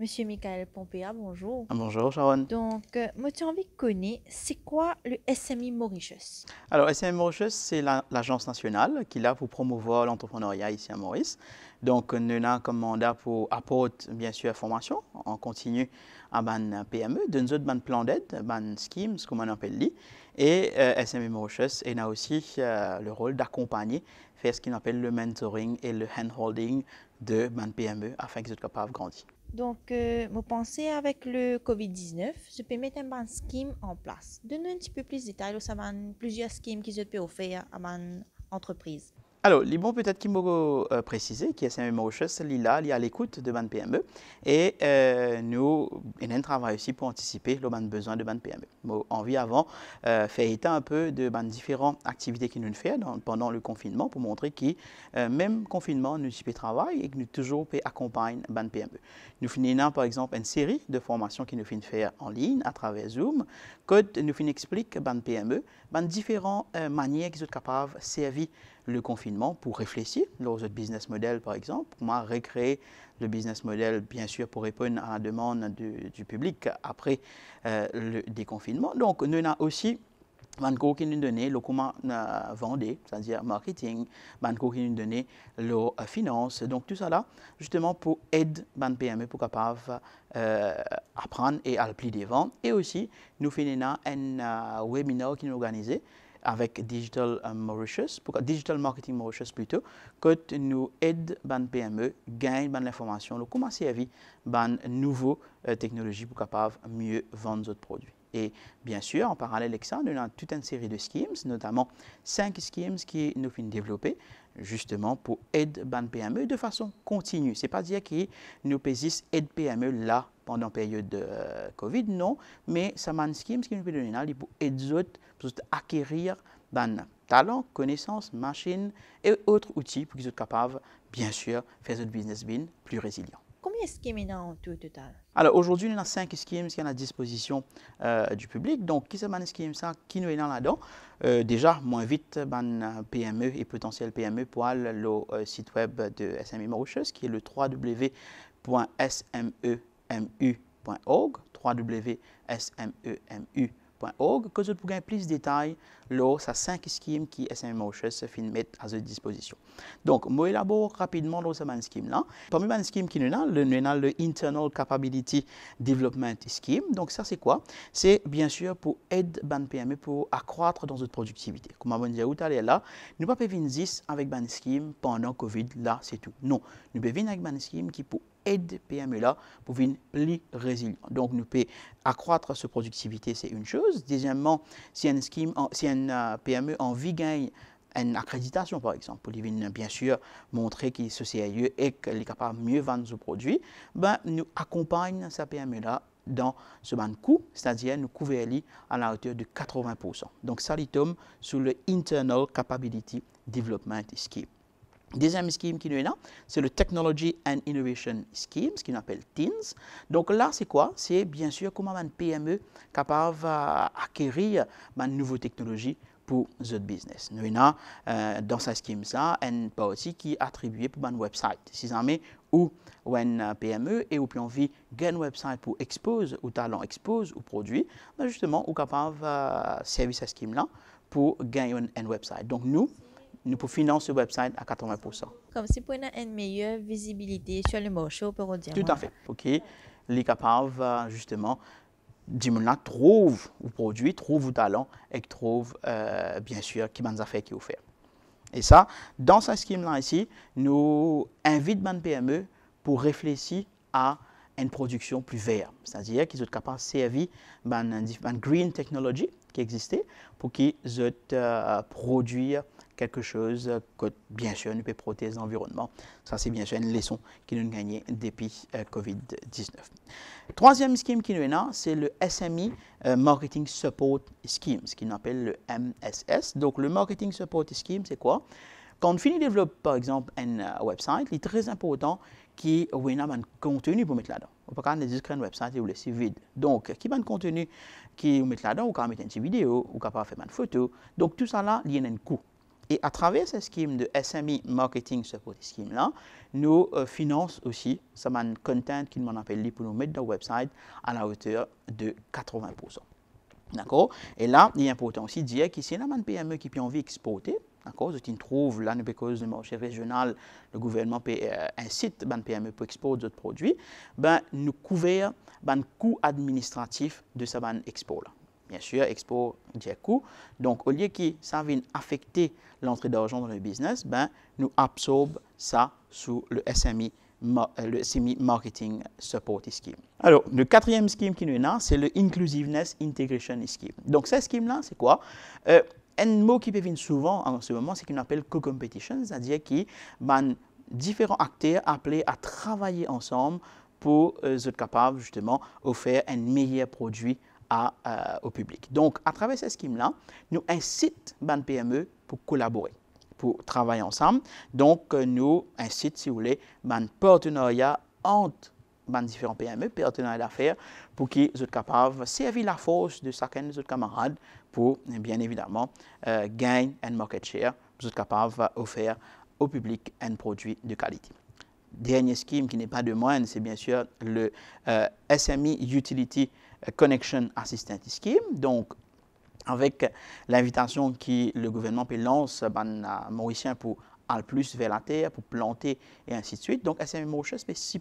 Monsieur Michael Pompéa, bonjour. Ah, bonjour Sharon. Donc, moi, tu as envie de connaître, c'est quoi le SMI Mauritius Alors, SMI Mauritius, c'est l'agence nationale qui est là pour promouvoir l'entrepreneuriat ici à Maurice. Donc, euh, nous avons comme mandat pour apporter, bien sûr, la formation en continu à ban PME, de ban plan d'aide, ban scheme, ce qu'on appelle li. Et euh, SMI Mauritius, et a aussi euh, le rôle d'accompagner, faire ce qu'on appelle le mentoring et le handholding de ban PME afin qu'ils soient capables de grandir. Donc, mes euh, me penser avec le COVID-19, je peux mettre un bon scheme en place. Donnez un petit peu plus de détails, ça plusieurs schemes que je peux offrir à mon entreprise. Alors, bon peut-être qu'il me euh, préciser qu'il y a un là, il y a l'écoute de ban PME et euh, nous, un travail aussi pour anticiper le besoin de ban PME. Nous envie avant euh, faire état un peu de différentes activités que nous faisons pendant le confinement pour montrer que euh, même confinement, nous y travail et que nous toujours accompagnons ban PME. Nous finissons par exemple une série de formations qui nous faisons faire en ligne à travers Zoom, que nous finissons expliquer ban PME, ban différentes euh, manières qu'ils sont capables de servir le confinement pour réfléchir aux autres business models, par exemple, pour moi, recréer le business model, bien sûr, pour répondre à la demande du, public après euh, le déconfinement. Donc, nous avons aussi man ko nous donne le euh, comment vendre, c'est-à-dire marketing, man qui nous donne le euh, Donc tout cela justement pour aider ban PME pour capable euh, apprendre et appliquer des ventes. Et aussi, nous finissons un euh, webinaire qui nous organisé avec Digital Mauritius, pour, Digital Marketing Mauritius plutôt, que nous aide ban PME gagne ban l'information, le comment servir ban nouveau technologies pour capable mieux vendre notre produits. Et bien sûr, en parallèle avec ça, nous avons toute une série de schemes, notamment cinq schemes qui nous finissent développer justement pour aider ban PME de façon continue. C'est pas dire qu'ils nous paysissent aide PME là pendant la période de euh, Covid, non, mais ça des schemes qui nous peut donner pour aider les autres pour acquérir ban talent, connaissances, machines et autres outils pour qu'ils soient capables, bien sûr, faire leur business bien plus résilient. Combien de ce il y a en tout total Alors aujourd'hui, il y a cinq qui sont à disposition euh, du public. Donc, qui sont les ça qui nous est là-dedans euh, Déjà, moi, vite, ban PME et potentiel PME pour aller au euh, site web de SME Mauritius, qui est le www.smemu.org. www.smemu.org que vous pouvez plus de détails sur ces cinq schemes qui SMMHS se mettre à votre disposition. Donc, moi élabore rapidement dans ces scheme là. Parmi les schemes qui nous avons, nous avons le Internal Capability Development Scheme. Donc, ça c'est quoi C'est bien sûr pour aider ban PME pour accroître dans votre productivité. Comme vous disais tout à l'heure là, nous pas venir avec ban scheme pendant Covid là, c'est tout. Non, nous pouvons venir avec ban scheme qui pour aide PME là pour une plus résilient. Donc, nous pouvons accroître sa productivité, c'est une chose. Deuxièmement, si un si euh, PME en vie gagne une accréditation, par exemple, pour bien sûr montrer qu'il est sérieux et qu'il est capable de mieux vendre son produit, ben, nous accompagnons sa PME-là dans ce ban coût, c'est-à-dire nous couvrir à la hauteur de 80%. Donc, ça, l'item sur le Internal Capability Development Scheme. Deuxième scheme qui nous est là, c'est le Technology and Innovation Scheme, ce qu'on appelle TINS. Donc là, c'est quoi C'est bien sûr comment une PME capable d'acquérir euh, ben, une nouvelle technologie pour the business. Nous avons euh, dans ce scheme là un aussi qui est attribué pour ben, un website. Si jamais ou une euh, PME et ou puis envie gain website pour expose ou talent expose ou produit, ben justement ou capable de service à scheme là pour gagner un, website. Donc nous nous pouvons financer le website à 80%. Comme si pour une meilleure visibilité sur le marché, pour dire. Tout à fait. OK. Les capables, euh, justement, Dimona trouve vos produits, trouve vos talents et trouve, euh, bien sûr, qui a fait qui vous Et ça, dans ce scheme-là ici, nous invitons les PME pour réfléchir à une production plus verte, c'est-à-dire qu'ils sont capables de servir une euh, green technology, qui existait pour qu'ils aient euh, quelque chose que, bien sûr, nous peut protéger l'environnement. Ça, c'est bien sûr une leçon qu'ils ont gagnée depuis euh, COVID-19. Troisième scheme qui nous est là, c'est le SMI euh, Marketing Support Scheme, ce qu'ils appellent le MSS. Donc, le Marketing Support Scheme, c'est quoi? Quand on finit de développer, par exemple, un website, il est très important qui ont un contenu pour mettre là-dedans. On peut pas dire qu'un website vous laissez vide. Donc, qui a un contenu qui mettre là-dedans, ou peut mettre une petite vidéo, ou peut faire une photo. Donc, tout ça là, il y a un coût. Et à travers ce scheme de SME Marketing Support Scheme là, nous euh, finançons aussi ce content qui m'en appelle pour nous mettre dans le website à la hauteur de 80%. D'accord Et là, il est important aussi de dire que si la PME qui peut envie exporter, cause, qui trouve là, cause le marché régional, le gouvernement euh, incite les ben, PME pour exporter d'autres produits, ben, nous couvrons le ben, coût administratif de ce export là. Bien sûr, expo dit coût. Donc, au lieu que ça vienne affecter l'entrée d'argent dans le business, ben, nous absorbe ça sous le SMI euh, le semi Marketing Support Scheme. Alors, le quatrième scheme qui nous est là, c'est le Inclusiveness Integration Scheme. Donc, ce scheme-là, c'est quoi? Euh, un mot qui venir souvent en ce moment, c'est ce qu'on appelle co-competition, c'est-à-dire qui différents acteurs appelés à travailler ensemble pour euh, être capables justement d'offrir un meilleur produit à, euh, au public. Donc, à travers ce scheme-là, nous incitons Ban PME pour collaborer, pour travailler ensemble. Donc, euh, nous incitons, si vous voulez, un partenariat entre différents PME PME, à l'affaire pour qu'ils soient capables de servir la force de chacun de nos camarades pour, bien évidemment, euh, gagner un market share, pour être capables d'offrir au public un produit de qualité. Dernier scheme qui n'est pas de moindre, c'est bien sûr le euh, SMI e Utility Connection Assistant Scheme. Donc, avec l'invitation que le gouvernement lance lancer ben, à Mauricien pour plus vers la terre pour planter et ainsi de suite. Donc, SMM ces chose c'est si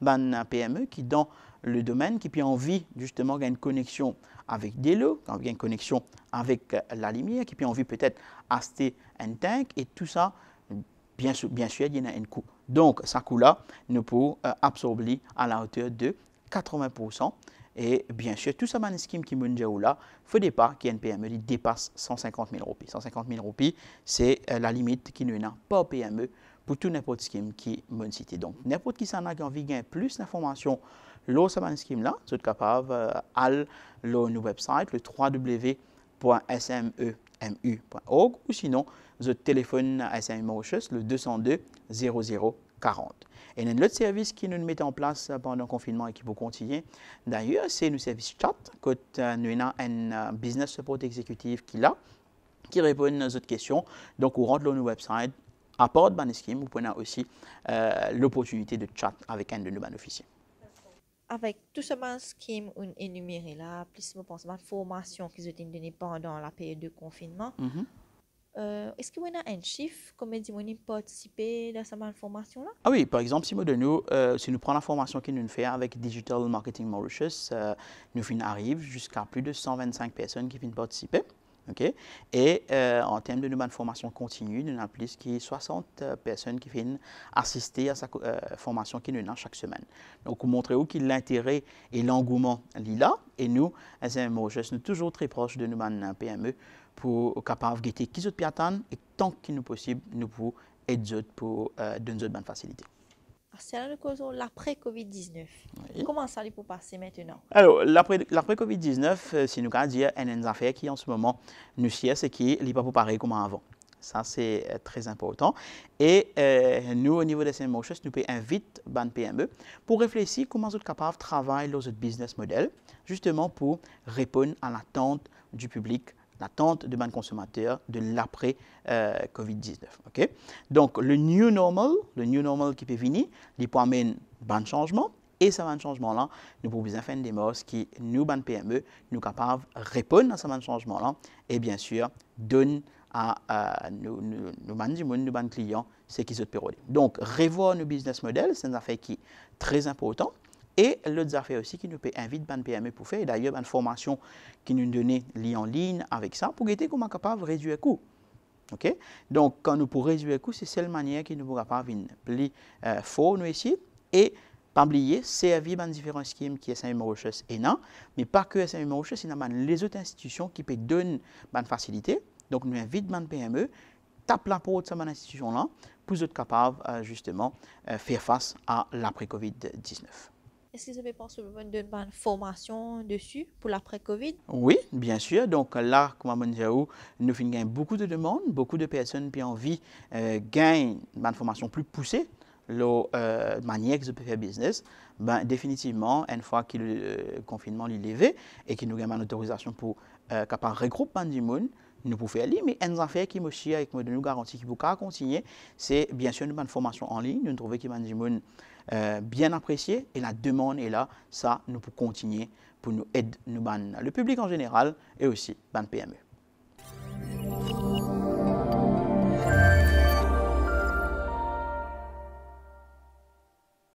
ben, PME qui dans le domaine qui puis envie justement d'avoir une connexion avec des lots, qui une connexion avec euh, la lumière, qui puis envie peut-être acheter un tank et tout ça, bien sûr, bien sûr, il y en a un coût. Donc, ça coût-là, nous pouvons euh, absorber à la hauteur de 80% et bien sûr, tout ce scheme qui me là, fait départ qui est un PME, dépasse 150 000 roupies. 150 000 roupies, c'est euh, la limite qui n'est pas PME pour tout n'importe qui qui m'a cité. Donc, n'importe qui s'en a envie de gagner plus d'informations euh, sur ce scheme là, vous capable sur website, le www.smemu.org ou sinon, le téléphone à SMU e Mauritius, le 202 0040. Et un autre service qui nous mettons en place pendant le confinement et qui peut continuer, d'ailleurs, c'est le service chat, nous avons un euh, business support exécutif qui qui répond à nos autres questions. Donc, on rentre dans notre website, apporte ban vous prenez aussi euh, l'opportunité de chat avec un de nos bénéficiaires. Avec tout ce vous avez énuméré là, plus je pense formation qu'ils ont donnée pendant la période de confinement, mhm. Euh, est-ce qu'il y a un chiffre, comme dit, on participer dans cette formation-là Ah oui, par exemple, si, nous, euh, si nous prenons la formation qui nous fait avec Digital Marketing Mauritius, euh, nous arrive jusqu'à plus de 125 personnes qui viennent participer. Et euh, en termes de formation continue, nous avons plus de 60 euh, personnes qui viennent assister à sa euh, formation qui nous a chaque semaine. Donc, vous montrez où l'intérêt et l'engouement là. Et nous, nous sommes toujours très proches de nous PME pour être capables de guetter qui nous et tant qu'il nous possible, nous pouvons aider pour donner de bonne facilité c'est cause l'après-Covid-19. Comment ça pour passer maintenant? Alors, l'après-Covid-19, euh, si nous allons dire, qu'il y une affaire qui en ce moment nous sied, c'est qui n'est pas parler comme avant. Ça, c'est euh, très important. Et euh, nous, au niveau des saint nous invitons ban PME pour réfléchir comment nous sommes capables de travailler business model, justement pour répondre à l'attente du public l'attente de banques consommateurs de l'après-COVID-19. Euh, Donc, le new normal, le new normal qui peut venir, il peut amener un bon changement. Et ce de changement-là, nous pouvons faire des démarche qui, nous, ban PME, nous capables de répondre à ce de changement-là et bien sûr, donne à nos monde, nos clients ce qu'ils ont Donc, revoir nos business models, c'est un affaire qui est très important. Et l'autre affaire aussi qui nous invite ban PME pour faire, d'ailleurs, une formation qui nous donne lien en ligne avec ça, pour guetter comment capable réduire les coûts. Donc, quand nous pouvons réduire les coût, c'est seule manière qui nous pourra pas venir plus euh, nous ici. Et, pas oublier, servir dans différents schemes qui est SMM Recherche et non, mais pas que SMM y mais les autres institutions qui peuvent donner une facilité. Donc, nous invitons les PME, tape la porte de cette institution-là pour être capable, euh, justement, euh, faire face à l'après-Covid-19. Est-ce que vous avez pensé de une formation dessus pour l'après-Covid? Oui, bien sûr. Donc là, comme on nous avons beaucoup de demandes, beaucoup de personnes qui ont envie de euh, gagner une formation plus poussée la euh, manière dont faire business, ben, définitivement, une fois que le euh, confinement est levé et que nous avons une autorisation pour euh, regrouper du monde, nous pouvons faire mais une affaire qui monsieur avec moi de nous garantit qu'il continuer, c'est bien sûr une formation en ligne, nous trouvons qu'il euh, y a bien apprécié et la demande est là, ça nous pour continuer pour nous aider nous le public en général et aussi ban PME.